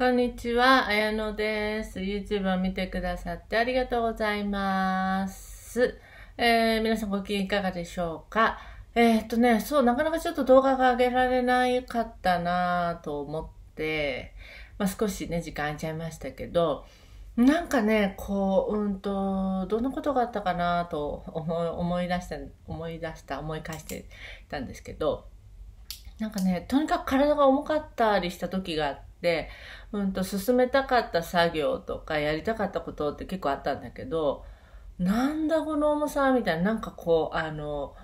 こんにちは、あやのです。YouTube を見てくださってありがとうございます。えー、皆さんご機嫌いかがでしょうかえー、っとね、そう、なかなかちょっと動画が上げられなかったなぁと思って、まあ、少しね、時間空いちゃいましたけど、なんかね、こう、うんと、どんなことがあったかなと思い出した、思い出した、思い返してたんですけど、なんかね、とにかく体が重かったりした時があって、、うんと進めたかった作業とかやりたかったことって結構あったんだけど、なんだこの重さみたいな、なんかこう、あの、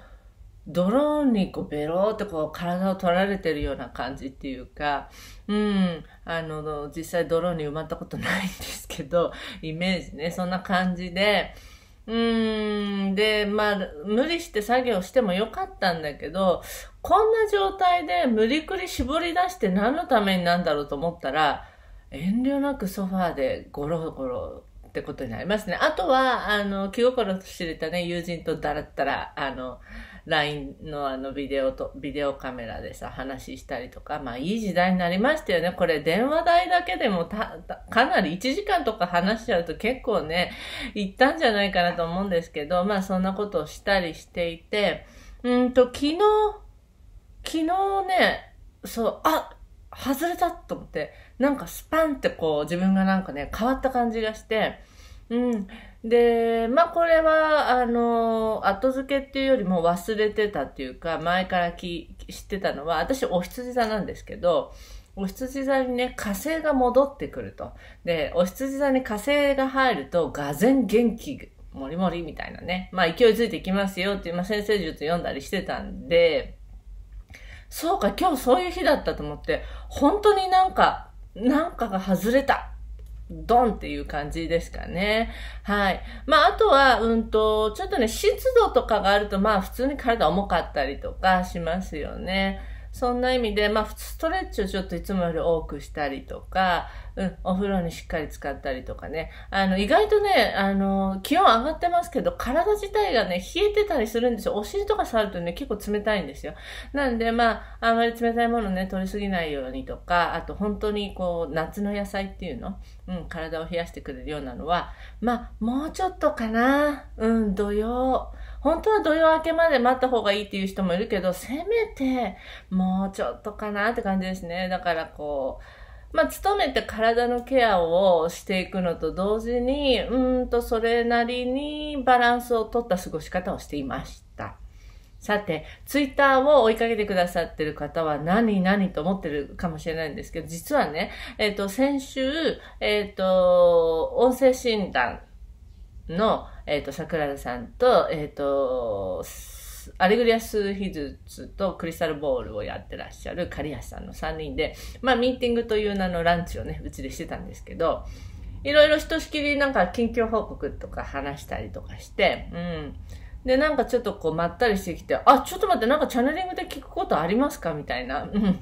ドローンにこうベローってこう体を取られてるような感じっていうか、うん、あの、実際ドローンに埋まったことないんですけど、イメージね、そんな感じで、うーん。で、まあ、無理して作業してもよかったんだけど、こんな状態で無理くり絞り出して何のためになんだろうと思ったら、遠慮なくソファーでゴロゴロってことになりますね。あとは、あの、気心知れたね、友人とだらったら、あの、LINE のあのビデオと、ビデオカメラでさ、話したりとか、まあいい時代になりましたよね。これ電話代だけでもた、かなり1時間とか話しちゃうと結構ね、いったんじゃないかなと思うんですけど、まあそんなことをしたりしていて、うんと、昨日、昨日ね、そう、あ、外れたと思って、なんかスパンってこう自分がなんかね、変わった感じがして、うん。で、まあ、これは、あの、後付けっていうよりも忘れてたっていうか、前からき知ってたのは、私、お羊座なんですけど、お羊座にね、火星が戻ってくると。で、お羊座に火星が入ると、がぜん元気、もりもりみたいなね。まあ、勢いづいてきますよっていう、まあ、先生術読んだりしてたんで、そうか、今日そういう日だったと思って、本当になんか、なんかが外れたドンっていう感じですかね。はい。まあ、あとは、うんと、ちょっとね、湿度とかがあると、まあ、普通に体重かったりとかしますよね。そんな意味で、まあ、ストレッチをちょっといつもより多くしたりとか、うん、お風呂にしっかり使ったりとかね。あの、意外とね、あの、気温上がってますけど、体自体がね、冷えてたりするんですよ。お尻とか触るとね、結構冷たいんですよ。なんで、まあ、あまり冷たいものね、取りすぎないようにとか、あと本当にこう、夏の野菜っていうの、うん、体を冷やしてくれるようなのは、まあ、もうちょっとかな。うん、土曜。本当は土曜明けまで待った方がいいっていう人もいるけど、せめて、もうちょっとかなって感じですね。だからこう、まあ、努めて体のケアをしていくのと同時に、うんと、それなりにバランスをとった過ごし方をしていました。さて、ツイッターを追いかけてくださってる方は何何と思ってるかもしれないんですけど、実はね、えっ、ー、と、先週、えっ、ー、と、音声診断の、えっ、ー、と、桜田さんと、えっ、ー、と、アレグリアス秘術とクリスタルボールをやってらっしゃる狩橋さんの3人で、まあ、ミーティングという名のランチをね、うちでしてたんですけど、いろいろひとしきりなんか近況報告とか話したりとかして、うん。で、なんかちょっとこう、まったりしてきて、あ、ちょっと待って、なんかチャネリングで聞くことありますかみたいな。うん。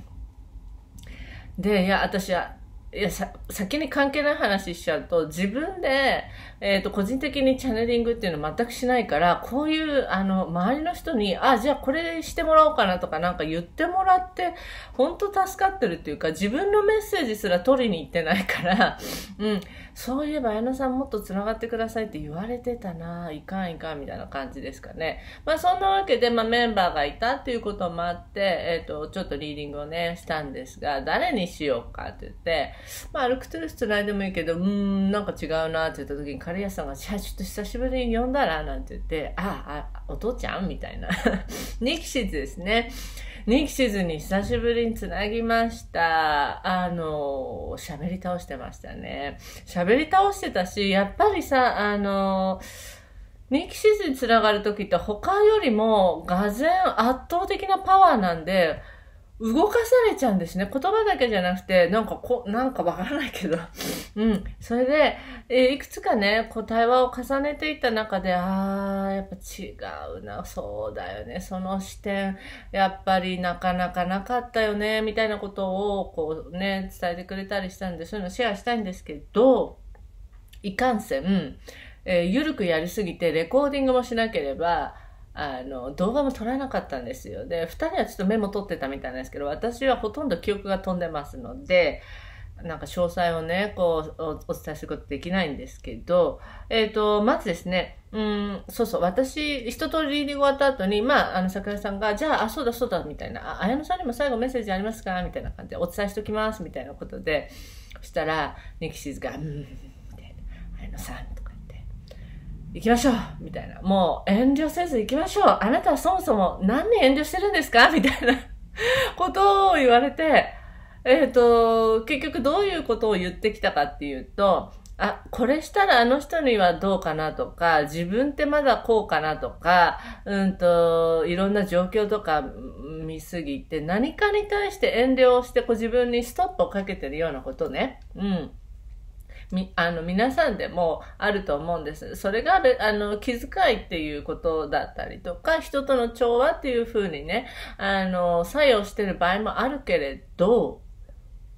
で、いや、私は、いやさ先に関係ない話しちゃうと自分で、えーと、個人的にチャネリングっていうの全くしないからこういうあの周りの人にあじゃあこれしてもらおうかなとかなんか言ってもらって本当助かってるっていうか自分のメッセージすら取りに行ってないから、うん、そういえば綾野さんもっとつながってくださいって言われてたないかんいかんみたいな感じですかね、まあ、そんなわけで、まあ、メンバーがいたっていうこともあって、えーとちょっとリーディングをねしたんですが誰にしようかって言って。まあ、歩くトゥルスつないでもいいけど、うん、なんか違うなって言った時に、カレー屋さんが、じゃあちょっと久しぶりに呼んだらなんて言って、ああ、お父ちゃんみたいな。ニキシズですね。ニキシズに久しぶりにつなぎました。あの、喋り倒してましたね。喋り倒してたし、やっぱりさ、あの、ニキシズにつながる時って他よりも俄然圧倒的なパワーなんで、動かされちゃうんですね。言葉だけじゃなくて、なんかこ、なんかわからないけど。うん。それで、えー、いくつかね、こう対話を重ねていった中で、あー、やっぱ違うな、そうだよね、その視点、やっぱりなかなかなかったよね、みたいなことを、こうね、伝えてくれたりしたんで、そういうのシェアしたいんですけど、いかんせん、えー、ゆるくやりすぎて、レコーディングもしなければ、あの、動画も撮らなかったんですよ。で、二人はちょっとメモ取ってたみたいなんですけど、私はほとんど記憶が飛んでますので、なんか詳細をね、こうお、お伝えすることできないんですけど、えっ、ー、と、まずですね、うん、そうそう、私、一通りリー終わった後に、まあ、あの、桜さんが、じゃあ、あ、そうだそうだ、みたいな、あ、綾野さんにも最後メッセージありますかみたいな感じで、お伝えしておきます、みたいなことで、そしたら、ニキシが、うん、みたいな、綾野さん、行きましょうみたいな。もう遠慮せず行きましょうあなたはそもそも何年遠慮してるんですか みたいなことを言われて、えっ、ー、と、結局どういうことを言ってきたかっていうと、あ、これしたらあの人にはどうかなとか、自分ってまだこうかなとか、うんと、いろんな状況とか見すぎて、何かに対して遠慮をして、こう自分にストップをかけてるようなことね。うん。み、あの、皆さんでもあると思うんです。それが、あの、気遣いっていうことだったりとか、人との調和っていうふうにね、あの、作用してる場合もあるけれど、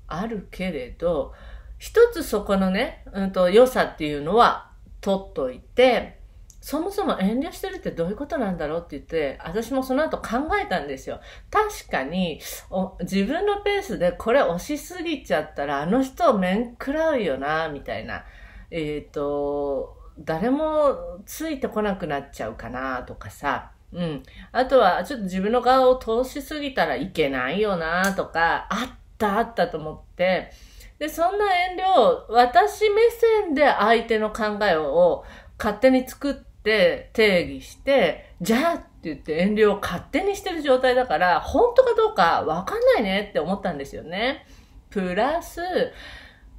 あるけれど、一つそこのね、うんと、良さっていうのは取っといて、そもそも遠慮してるってどういうことなんだろうって言って、私もその後考えたんですよ。確かに、自分のペースでこれ押しすぎちゃったら、あの人を面食らうよな、みたいな。えっ、ー、と、誰もついてこなくなっちゃうかな、とかさ。うん。あとは、ちょっと自分の顔を通しすぎたらいけないよな、とか、あったあったと思って、で、そんな遠慮を私目線で相手の考えを勝手に作っって定義して、じゃあって言って遠慮を勝手にしてる状態だから、本当かどうかわかんないねって思ったんですよね。プラス、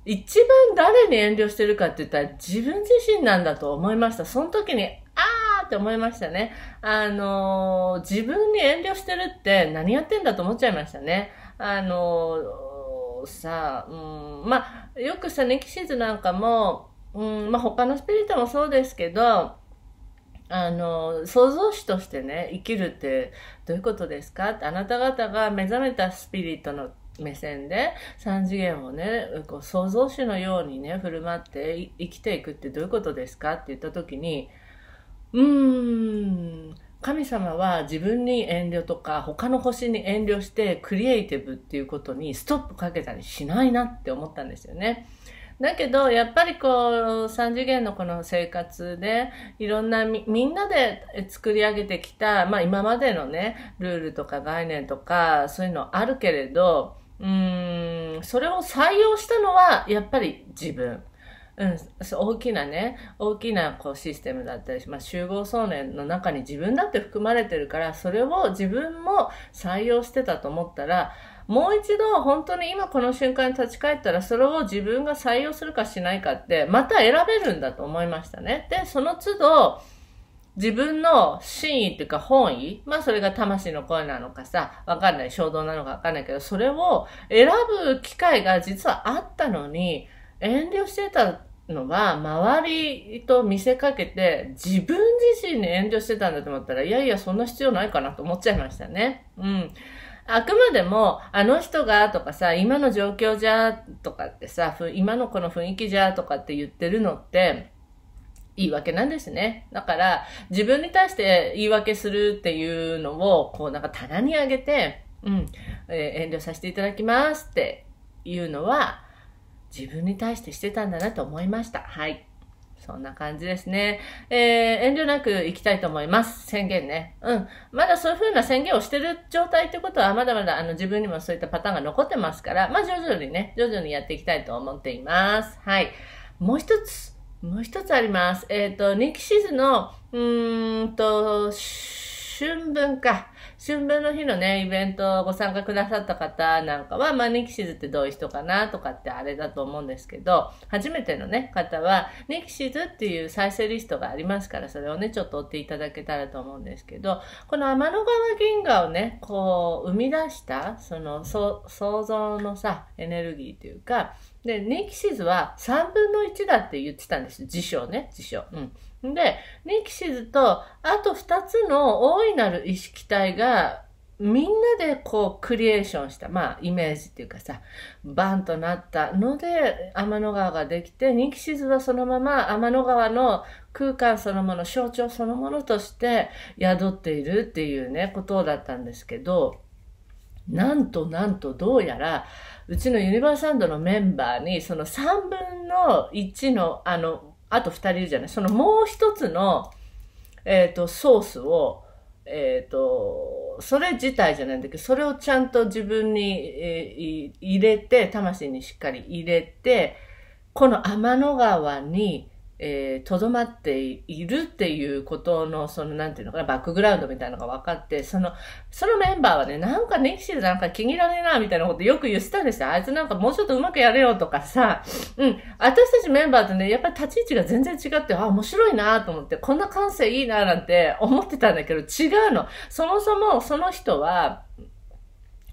一番誰に遠慮してるかって言ったら自分自身なんだと思いました。その時に、あーって思いましたね。あのー、自分に遠慮してるって何やってんだと思っちゃいましたね。あのー、さあ、うん、まあ、よくさ、ネキシーズなんかも、うん、まあ、他のスピリットもそうですけど、あの、創造主としてね、生きるってどういうことですかって、あなた方が目覚めたスピリットの目線で三次元をね創造主のようにね振る舞って生きていくってどういうことですかって言った時にうーん神様は自分に遠慮とか他の星に遠慮してクリエイティブっていうことにストップかけたりしないなって思ったんですよね。だけど、やっぱりこう、三次元のこの生活で、いろんなみ、みんなで作り上げてきた、まあ今までのね、ルールとか概念とか、そういうのあるけれど、うん、それを採用したのは、やっぱり自分。うん、大きなね、大きなこうシステムだったり、まあ、集合想念の中に自分だって含まれてるから、それを自分も採用してたと思ったら、もう一度本当に今この瞬間に立ち返ったら、それを自分が採用するかしないかって、また選べるんだと思いましたね。で、その都度、自分の真意っていうか本意、まあそれが魂の声なのかさ、わかんない、衝動なのかわかんないけど、それを選ぶ機会が実はあったのに、遠慮してたのは、周りと見せかけて、自分自身に遠慮してたんだと思ったら、いやいや、そんな必要ないかなと思っちゃいましたね。うん。あくまでも、あの人がとかさ、今の状況じゃとかってさ、今のこの雰囲気じゃとかって言ってるのって、言い訳なんですね。だから、自分に対して言い訳するっていうのを、こうなんか棚に上げて、うん、えー、遠慮させていただきますっていうのは、自分に対してしてたんだなと思いました。はい。そんな感じですね。えー、遠慮なく行きたいと思います。宣言ね。うん。まだそういう風な宣言をしてる状態ってことは、まだまだあの自分にもそういったパターンが残ってますから、まあ徐々にね、徐々にやっていきたいと思っています。はい。もう一つ、もう一つあります。えっ、ー、と、人気シーズンの、うーんと、春分か。春分の日のね、イベントをご参加くださった方なんかは、まニキシズってどういう人かなとかってあれだと思うんですけど、初めてのね、方は、ニキシズっていう再生リストがありますから、それをね、ちょっと追っていただけたらと思うんですけど、この天の川銀河をね、こう、生み出した、その、そ想像のさ、エネルギーというか、で、ニキシズは3分の1だって言ってたんです。辞書ね、辞書。うん。で、ニキシズと、あと2つの大いなる意識体が、みんなでこうクリエーションした、まあイメージっていうかさ、バンとなったので天の川ができて、ニキシズはそのまま天の川の空間そのもの、象徴そのものとして宿っているっていうね、ことだったんですけど、なんとなんとどうやら、うちのユニバーサンドのメンバーにその3分の1のあのあと2人いるじゃないそのもう一つの、えっ、ー、と、ソースを、えっ、ー、と、それ自体じゃないんだけど、それをちゃんと自分に、えー、入れて、魂にしっかり入れて、この天の川にえー、どまっているっていうことの、その、なんていうのかな、バックグラウンドみたいなのが分かって、その、そのメンバーはね、なんかネキシルなんか気に入らねえな、みたいなことよく言ってたんですよ。あいつなんかもうちょっとうまくやれよとかさ、うん。私たちメンバーとね、やっぱり立ち位置が全然違って、あ、面白いなと思って、こんな感性いいななんて思ってたんだけど、違うの。そもそもその人は、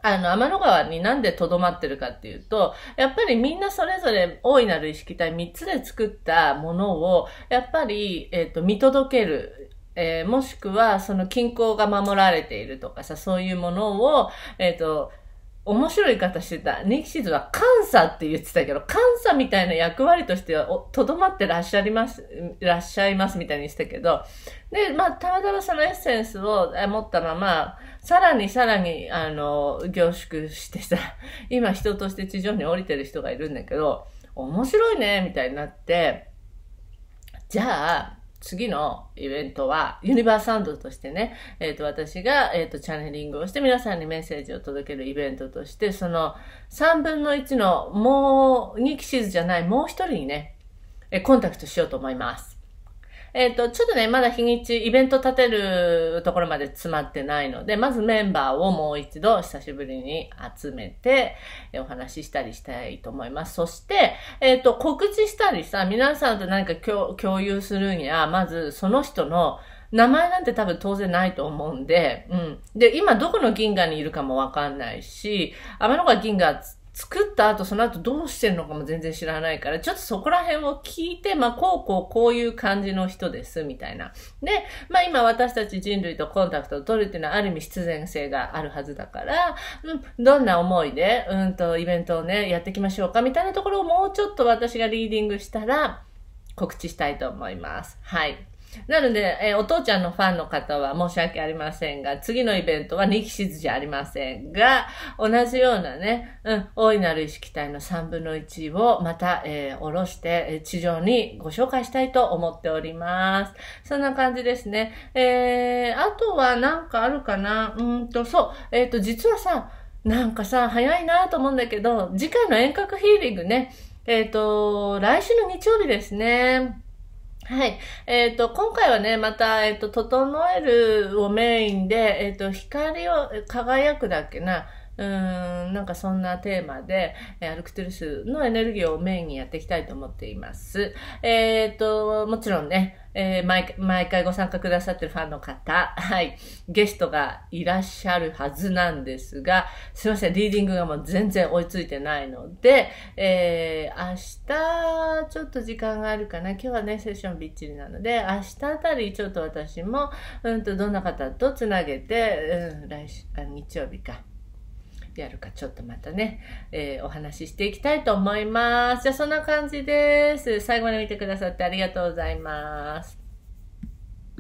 あの、天の川になんで留まってるかっていうと、やっぱりみんなそれぞれ大いなる意識体3つで作ったものを、やっぱり、えっ、ー、と、見届ける。えー、もしくは、その均衡が守られているとかさ、そういうものを、えっ、ー、と、面白い方してた。ニキシズは監査って言ってたけど、監査みたいな役割としてはとどまってらっしゃります、らっしゃいますみたいにしたけど、で、まあ、たまたまそのエッセンスを持ったまま、さらにさらに、あの、凝縮してさ、今人として地上に降りてる人がいるんだけど、面白いね、みたいになって、じゃあ、次のイベントは、ユニバーサンドとしてね、えっ、ー、と、私が、えっ、ー、と、チャネリングをして皆さんにメッセージを届けるイベントとして、その3分の1のもう2期シーズじゃないもう1人にね、コンタクトしようと思います。えっ、ー、と、ちょっとね、まだ日にち、イベント立てるところまで詰まってないので、まずメンバーをもう一度久しぶりに集めて、お話ししたりしたいと思います。そして、えっ、ー、と、告知したりさ、皆さんと何か共有するには、まずその人の名前なんて多分当然ないと思うんで、うん。で、今どこの銀河にいるかもわかんないし、天の川銀河っつって、作った後、その後どうしてるのかも全然知らないから、ちょっとそこら辺を聞いて、まあ、こうこうこういう感じの人です、みたいな。で、まあ、今私たち人類とコンタクトを取るっていうのはある意味必然性があるはずだから、うん、どんな思いで、うんと、イベントをね、やっていきましょうか、みたいなところをもうちょっと私がリーディングしたら、告知したいと思います。はい。なので、えー、お父ちゃんのファンの方は申し訳ありませんが、次のイベントは2期室じゃありませんが、同じようなね、うん、大いなる意識体の3分の1をまた、えー、下ろして、地上にご紹介したいと思っております。そんな感じですね。えー、あとはなんかあるかなうんと、そう、えっ、ー、と、実はさ、なんかさ、早いなと思うんだけど、次回の遠隔ヒーリングね、えっ、ー、と、来週の日曜日ですね。はい。えっ、ー、と、今回はね、また、えっ、ー、と、整えるをメインで、えっ、ー、と、光を、輝くだっけな、うんなんかそんなテーマで、えー、アルクトゥルスのエネルギーをメインにやっていきたいと思っています。えっ、と、もちろんね、えー、毎毎回ご参加くださってるファンの方、はい、ゲストがいらっしゃるはずなんですが、すいません、リーディングがもう全然追いついてないので、えー、明日、ちょっと時間があるかな、今日はね、セッションびっちりなので、明日あたり、ちょっと私も、うんと、どんな方とつなげて、うん、来週、あ日曜日か。やるかちょっとまたね、えー、お話ししていきたいと思います。じゃあそんな感じです。最後まで見てくださってありがとうございます。